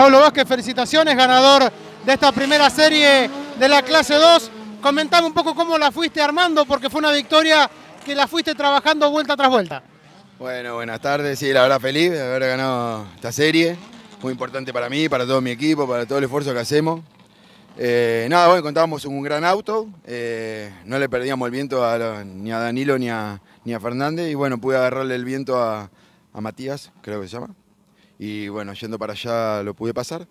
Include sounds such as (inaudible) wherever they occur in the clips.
Pablo Vázquez, felicitaciones, ganador de esta primera serie de la clase 2. Comentame un poco cómo la fuiste armando, porque fue una victoria que la fuiste trabajando vuelta tras vuelta. Bueno, buenas tardes. Sí, la verdad feliz de haber ganado esta serie. Muy importante para mí, para todo mi equipo, para todo el esfuerzo que hacemos. Eh, nada, bueno, contábamos un gran auto. Eh, no le perdíamos el viento ni a Danilo ni a, ni a Fernández. Y bueno, pude agarrarle el viento a, a Matías, creo que se llama. Y bueno, yendo para allá lo pude pasar.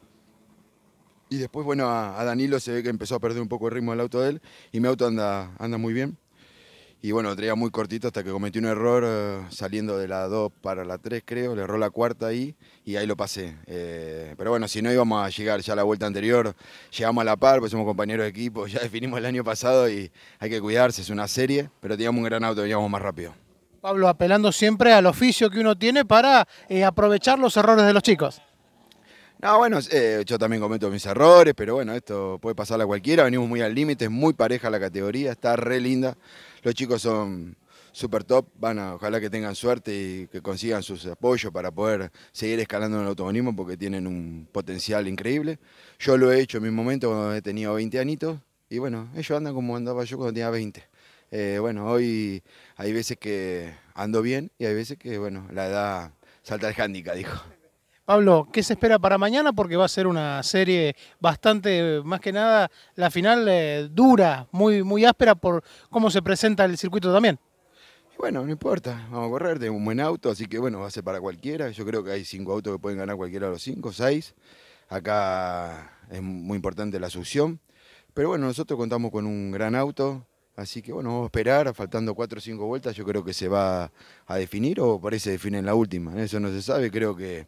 Y después, bueno, a, Danilo se ve que empezó a perder un poco el ritmo del auto de él. Y mi auto anda, anda muy bien. Y bueno, lo traía muy cortito hasta que cometí un error eh, saliendo de la 2 para la 3, creo. Le erró la cuarta ahí y ahí lo pasé. Eh, pero bueno, si no íbamos a llegar ya la vuelta anterior, llegamos a la par, pues somos compañeros de equipo, (laughs) ya definimos el año pasado y hay que cuidarse, es una serie, pero teníamos un gran auto, veníamos más rápido. Pablo, apelando siempre al oficio que uno tiene para eh, aprovechar los errores de los chicos. No, bueno, eh, yo también cometo mis errores, pero bueno, esto puede pasarle a cualquiera. Venimos muy al límite, es muy pareja la categoría, está re linda. Los chicos son súper top, van a, ojalá que tengan suerte y que consigan sus apoyos para poder seguir escalando en el automovilismo porque tienen un potencial increíble. Yo lo he hecho en mi momento cuando he tenido 20 anitos y bueno, ellos andan como andaba yo cuando tenía 20. Eh, bueno, hoy hay veces que ando bien y hay veces que, bueno, la edad salta al hándica, dijo. Pablo, ¿qué se espera para mañana? Porque va a ser una serie bastante, más que nada, la final eh, dura, muy, muy áspera por cómo se presenta el circuito también. Bueno, no importa, vamos a correr, tengo un buen auto, así que bueno, va a ser para cualquiera. Yo creo que hay cinco autos que pueden ganar cualquiera de los cinco, seis. Acá es muy importante la succión. Pero bueno, nosotros contamos con un gran auto, Así que bueno, vamos a esperar, faltando cuatro o cinco vueltas, yo creo que se va a definir o parece define en la última. Eso no se sabe, creo que,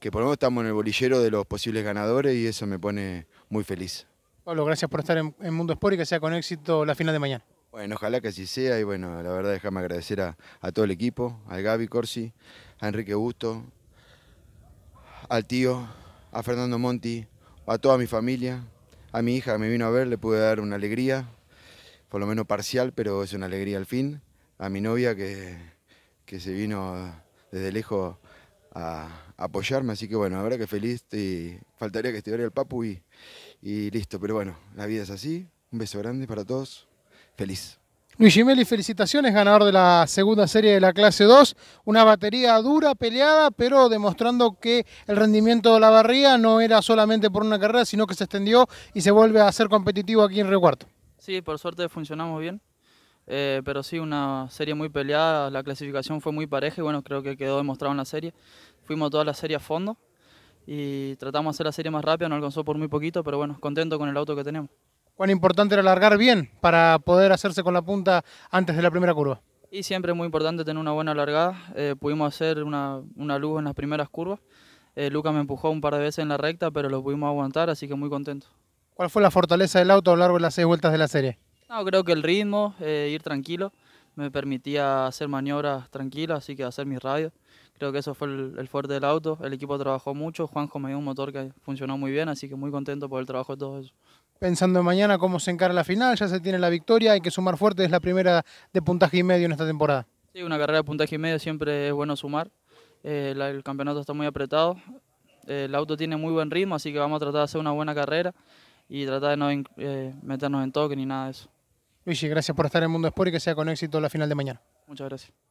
por lo menos estamos en el bolillero de los posibles ganadores y eso me pone muy feliz. Pablo, gracias por estar en, Mundo Sport y que sea con éxito la final de mañana. Bueno, ojalá que así sea y bueno, la verdad déjame agradecer a, todo el equipo, al Gaby Corsi, a Enrique Gusto, al tío, a Fernando Monti, a toda mi familia, a mi hija que me vino a ver, le pude dar una alegría, por lo menos parcial, pero es una alegría al fin. A mi novia que, se vino desde lejos a apoyarme, así que bueno, habrá que feliz y faltaría que estuviera el Papu y, listo, pero bueno, la vida es así. Un beso grande para todos. Feliz. Luis Jiménez felicitaciones, ganador de la segunda serie de la clase 2. Una batería dura, peleada, pero demostrando que el rendimiento de la barría no era solamente por una carrera, sino que se extendió y se vuelve a ser competitivo aquí en Río Sí, por suerte funcionamos bien. Eh, pero sí, una serie muy peleada, la clasificación fue muy pareja y bueno, creo que quedó demostrado en la serie. Fuimos toda la serie a fondo y tratamos de hacer la serie más rápida, no alcanzó por muy poquito, pero bueno, contento con el auto que tenemos. ¿Cuán importante era largar bien para poder hacerse con la punta antes de la primera curva? Y siempre es muy importante tener una buena largada, eh, pudimos hacer una, luz en las primeras curvas, eh, Luca me empujó un par de veces en la recta, pero lo pudimos aguantar, así que muy contento. ¿Cuál fue la fortaleza del auto a lo largo de las seis vueltas de la serie? No, creo que el ritmo, eh, ir tranquilo, me permitía hacer maniobras tranquilas, así que hacer mis radios. Creo que eso fue el, fuerte del auto. El equipo trabajó mucho. Juanjo me dio un motor que funcionó muy bien, así que muy contento por el trabajo de todos eso. Pensando en mañana, cómo se encara la final, ya se tiene la victoria, hay que sumar fuerte, es la primera de puntaje y medio en esta temporada. Sí, una carrera de puntaje y medio siempre es bueno sumar. Eh, el campeonato está muy apretado. Eh, el auto tiene muy buen ritmo, así que vamos a tratar de hacer una buena carrera y tratar de no eh, meternos en toque ni nada de eso. Luigi, gracias por estar en Mundo Sport y que sea con éxito la final de mañana. Muchas gracias.